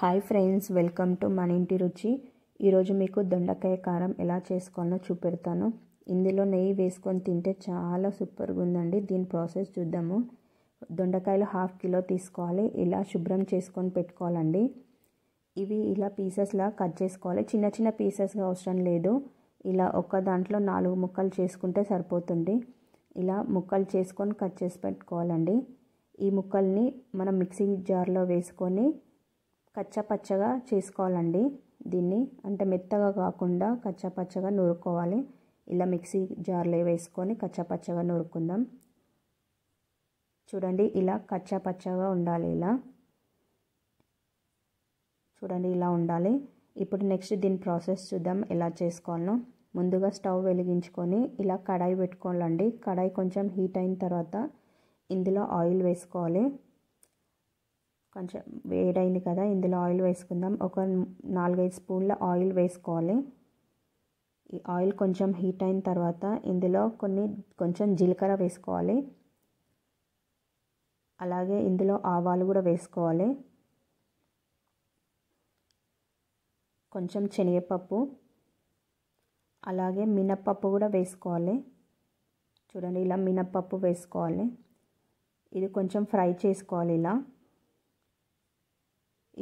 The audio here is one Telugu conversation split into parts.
హాయ్ ఫ్రెండ్స్ వెల్కమ్ టు మన ఇంటి రుచి ఈరోజు మీకు దొండకాయ కారం ఎలా చేసుకోవాలో చూపెడతాను ఇందులో నెయ్యి వేసుకొని తింటే చాలా సూపర్గా ఉందండి దీని ప్రాసెస్ చూద్దాము దొండకాయలు హాఫ్ కిలో తీసుకోవాలి ఇలా శుభ్రం చేసుకొని పెట్టుకోవాలండి ఇవి ఇలా పీసెస్లా కట్ చేసుకోవాలి చిన్న చిన్న పీసెస్గా అవసరం లేదు ఇలా ఒక్క దాంట్లో నాలుగు ముక్కలు చేసుకుంటే సరిపోతుంది ఇలా ముక్కలు చేసుకొని కట్ చేసి పెట్టుకోవాలండి ఈ ముక్కల్ని మనం మిక్సీ జార్లో వేసుకొని కచ్చపచ్చగా చేసుకోవాలండి దీన్ని అంటే మెత్తగా కాకుండా కచ్చపచ్చగా నూరుకోవాలి ఇలా మిక్సీ జార్లో వేసుకొని కచ్చపచ్చగా నూరుకుందాం చూడండి ఇలా కచ్చపచ్చగా ఉండాలి ఇలా చూడండి ఇలా ఉండాలి ఇప్పుడు నెక్స్ట్ దీని ప్రాసెస్ చూద్దాం ఎలా చేసుకోవాలనో ముందుగా స్టవ్ వెలిగించుకొని ఇలా కడాయి పెట్టుకోవాలండి కడాయి కొంచెం హీట్ అయిన తర్వాత ఇందులో ఆయిల్ వేసుకోవాలి కొంచెం వేడైంది కదా ఇందులో ఆయిల్ వేసుకుందాం ఒక నాలుగైదు స్పూన్ల ఆయిల్ వేసుకోవాలి ఈ ఆయిల్ కొంచెం హీట్ అయిన తర్వాత ఇందులో కొన్ని కొంచెం జీలకర్ర వేసుకోవాలి అలాగే ఇందులో ఆవాలు కూడా వేసుకోవాలి కొంచెం శనగపప్పు అలాగే మినప్పప్పు కూడా వేసుకోవాలి చూడండి ఇలా మినప్పప్పు వేసుకోవాలి ఇది కొంచెం ఫ్రై చేసుకోవాలి ఇలా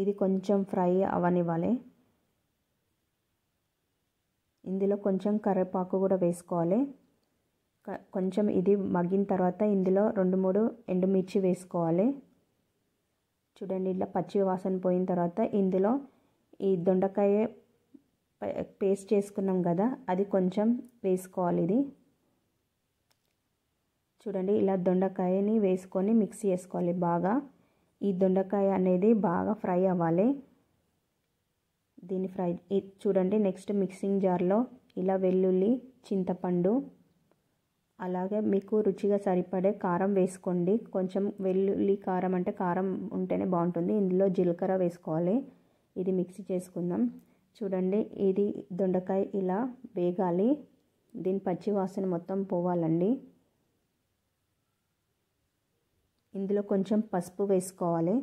ఇది కొంచెం ఫ్రై అవనివ్వాలి ఇందులో కొంచెం కరివేపాకు కూడా వేసుకోవాలి కొంచెం ఇది మగ్గిన తర్వాత ఇందులో రెండు మూడు ఎండుమిర్చి వేసుకోవాలి చూడండి ఇట్లా పచ్చి వాసన పోయిన తర్వాత ఇందులో ఈ దొండకాయ పేస్ట్ చేసుకున్నాం కదా అది కొంచెం వేసుకోవాలి ఇది చూడండి ఇలా దొండకాయని వేసుకొని మిక్స్ చేసుకోవాలి బాగా ఈ దొండకాయ అనేది బాగా ఫ్రై అవ్వాలి దీన్ని ఫ్రై చూడండి నెక్స్ట్ మిక్సింగ్ జార్లో ఇలా వెల్లుల్లి చింతపండు అలాగే మీకు రుచిగా సరిపడే కారం వేసుకోండి కొంచెం వెల్లుల్లి కారం అంటే కారం ఉంటేనే బాగుంటుంది ఇందులో జీలకర్ర వేసుకోవాలి ఇది మిక్సీ చేసుకుందాం చూడండి ఇది దొండకాయ ఇలా వేగాలి దీని పచ్చివాసన మొత్తం పోవాలండి ఇందులో కొంచెం పసుపు వేసుకోవాలి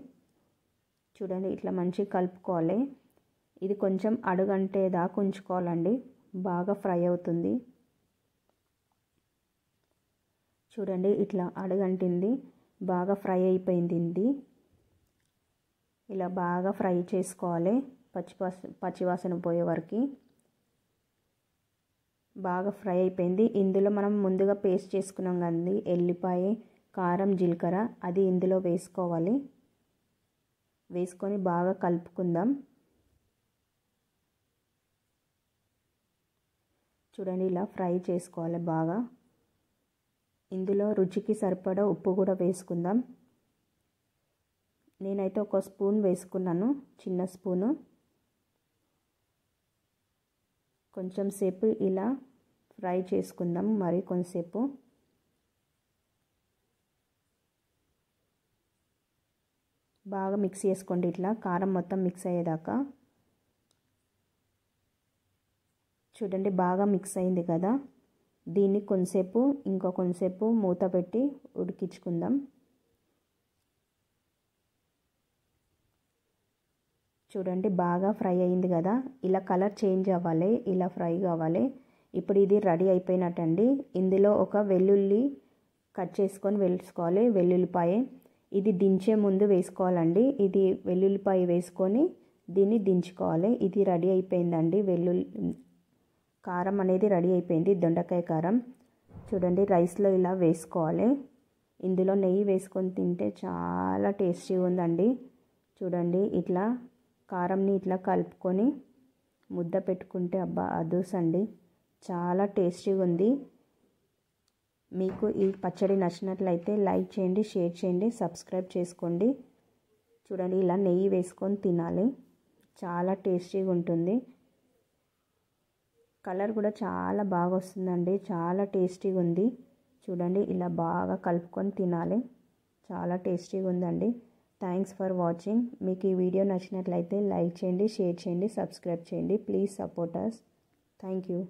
చూడండి ఇట్లా మంచిగా కలుపుకోవాలి ఇది కొంచెం అడుగంటే దాకా ఉంచుకోవాలండి బాగా ఫ్రై అవుతుంది చూడండి ఇట్లా అడుగంటింది బాగా ఫ్రై అయిపోయింది ఇది ఇలా బాగా ఫ్రై చేసుకోవాలి పచ్చివాస పచ్చివాసన పోయే వరకు బాగా ఫ్రై అయిపోయింది ఇందులో మనం ముందుగా పేస్ట్ చేసుకున్నాం కదండి ఎల్లిపాయ కారం జీలకర్ర అది ఇందులో వేసుకోవాలి వేసుకొని బాగా కలుపుకుందాం చూడండి ఇలా ఫ్రై చేసుకోవాలి బాగా ఇందులో రుచికి సరిపడా ఉప్పు కూడా వేసుకుందాం నేనైతే ఒక స్పూన్ వేసుకున్నాను చిన్న స్పూను కొంచెం సేపు ఇలా ఫ్రై చేసుకుందాం మరి కొంచెంసేపు బాగా మిక్స్ చేసుకోండి ఇట్లా కారం మొత్తం మిక్స్ అయ్యేదాకా చూడండి బాగా మిక్స్ అయింది కదా దీన్ని కొంతసేపు ఇంకో కొంతసేపు మూత పెట్టి ఉడికించుకుందాం చూడండి బాగా ఫ్రై అయింది కదా ఇలా కలర్ చేంజ్ అవ్వాలి ఇలా ఫ్రై కావాలి ఇప్పుడు ఇది రెడీ అయిపోయినట్టండి ఇందులో ఒక వెల్లుల్లి కట్ చేసుకొని వేసుకోవాలి వెల్లుల్లిపాయ ఇది దించే ముందు వేసుకోవాలండి ఇది వెల్లుల్లిపాయ వేసుకొని దీన్ని దించుకోవాలి ఇది రెడీ అయిపోయిందండి వెల్లుల్లి కారం అనేది రెడీ అయిపోయింది దొండకాయ కారం చూడండి రైస్లో ఇలా వేసుకోవాలి ఇందులో నెయ్యి వేసుకొని తింటే చాలా టేస్టీగా ఉందండి చూడండి ఇట్లా కారంని ఇట్లా కలుపుకొని ముద్ద పెట్టుకుంటే అబ్బా అదూసండి చాలా టేస్టీగా ఉంది మీకు ఈ పచ్చడి నచ్చినట్లయితే లైక్ చేయండి షేర్ చేయండి సబ్స్క్రైబ్ చేసుకోండి చూడండి ఇలా నెయ్యి వేసుకొని తినాలి చాలా టేస్టీగా ఉంటుంది కలర్ కూడా చాలా బాగా వస్తుందండి చాలా టేస్టీగా ఉంది చూడండి ఇలా బాగా కలుపుకొని తినాలి చాలా టేస్టీగా ఉందండి థ్యాంక్స్ ఫర్ వాచింగ్ మీకు ఈ వీడియో నచ్చినట్లయితే లైక్ చేయండి షేర్ చేయండి సబ్స్క్రైబ్ చేయండి please support us thank you